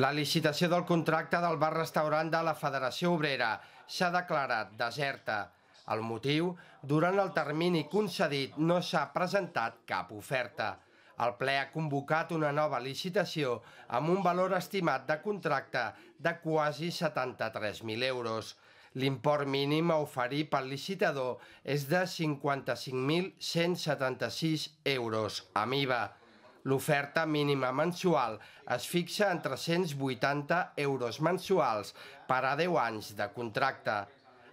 La licitació del contracte del bar-restaurant de la Federació Obrera s'ha declarat deserta. El motiu, durant el termini concedit no s'ha presentat cap oferta. El ple ha convocat una nova licitació amb un valor estimat de contracte de quasi 73.000 euros. L'import mínim a oferir pel licitador és de 55.176 euros amb IVA. L'oferta mínima mensual es fixa en 380 euros mensuals per a 10 anys de contracte.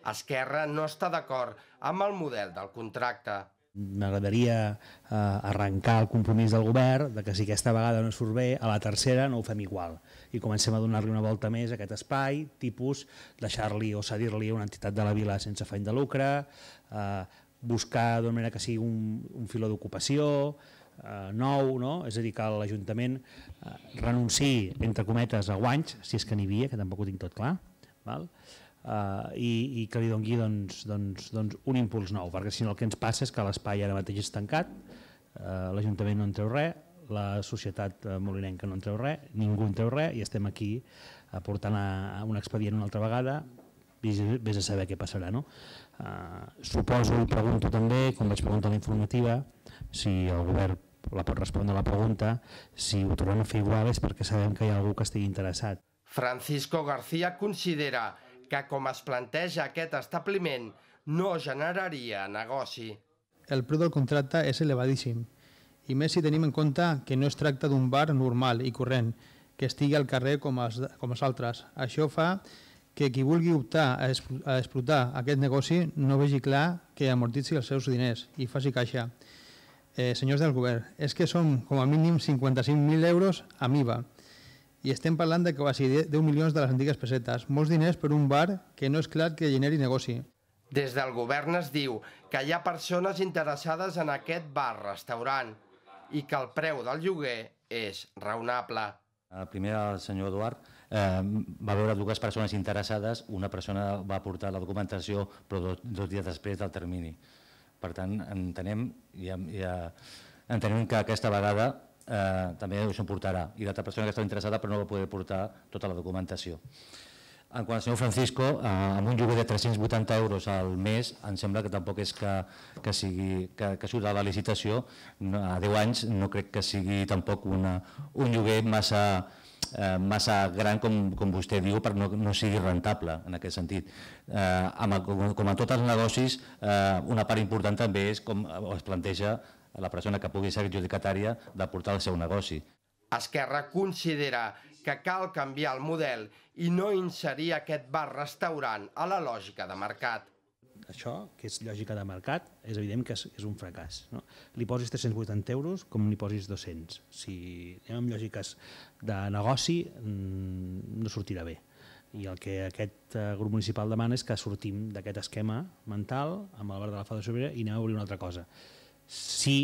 Esquerra no està d'acord amb el model del contracte. M'agradaria eh, arrencar el compromís del govern de que si aquesta vegada no surt bé, a la tercera no ho fem igual i comencem a donar-li una volta més a aquest espai, tipus deixar-li o cedir-li una entitat de la vila sense fany de lucre, eh, buscar d'una manera que sigui un, un filó d'ocupació, eh, nou, no? és a dir, que l'Ajuntament eh, renunciï, entre cometes, a guanys, si és que n'hi havia, que tampoc ho tinc tot clar, val? Uh, i, i que li doni doncs, doncs, doncs un impuls nou, perquè si no el que ens passa és que l'espai ara mateix és tancat, uh, l'Ajuntament no en treu res, la societat eh, molinenca no en treu res, ningú en treu res i estem aquí aportant a, a un expedient una altra vegada, vés, vés a saber què passarà. No? Uh, suposo i pregunto també, com vaig preguntar a la informativa, si el govern la pot respondre a la pregunta, si ho trobem a fer igual és perquè sabem que hi ha algú que estigui interessat. Francisco García considera que com es planteja aquest establiment no generaria negoci. El preu del contracte és elevadíssim, i més si tenim en compte que no es tracta d'un bar normal i corrent, que estigui al carrer com els, com els altres. Això fa que qui vulgui optar a, explotar aquest negoci no vegi clar que amortitzi els seus diners i faci caixa eh, senyors del govern, és que són com a mínim 55.000 euros amb IVA i estem parlant de quasi 10 milions de les antigues pessetes, molts diners per un bar que no és clar que generi negoci. Des del govern es diu que hi ha persones interessades en aquest bar-restaurant i que el preu del lloguer és raonable. El primer, el senyor Eduard, eh, va veure dues persones interessades, una persona va portar la documentació però dos, dos dies després del termini. Per tant, entenem, ja, ja, eh, entenem que aquesta vegada eh, també us en portarà i l'altra persona que està interessada però no va poder portar tota la documentació. En quant al senyor Francisco, eh, amb un lloguer de 380 euros al mes, em sembla que tampoc és que, que, sigui, que, que surt a la licitació, no, a 10 anys no crec que sigui tampoc una, un lloguer massa, eh, massa gran, com, com vostè diu, per no, no sigui rentable en aquest sentit. Eh, amb, com, com en tots els negocis, eh, una part important també és com eh, es planteja la persona que pugui ser adjudicatària de portar el seu negoci. Esquerra considera que cal canviar el model i no inserir aquest bar-restaurant a la lògica de mercat això, que és lògica de mercat, és evident que és, és un fracàs. No? Li posis 380 euros com li posis 200. Si anem amb lògiques de negoci, mm, no sortirà bé. I el que aquest eh, grup municipal demana és que sortim d'aquest esquema mental amb el bar de la Fada Sobrera i anem a obrir una altra cosa. Sí,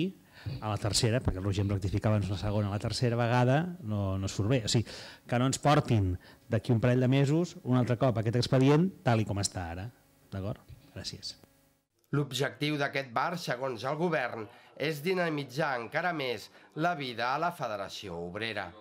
a la tercera, perquè el Roger em rectificava la segona, a la tercera vegada no, no surt bé. O sigui, que no ens portin d'aquí un parell de mesos un altre cop aquest expedient tal i com està ara. D'acord? Gràcies. L'objectiu d'aquest bar, segons el govern, és dinamitzar encara més la vida a la Federació Obrera.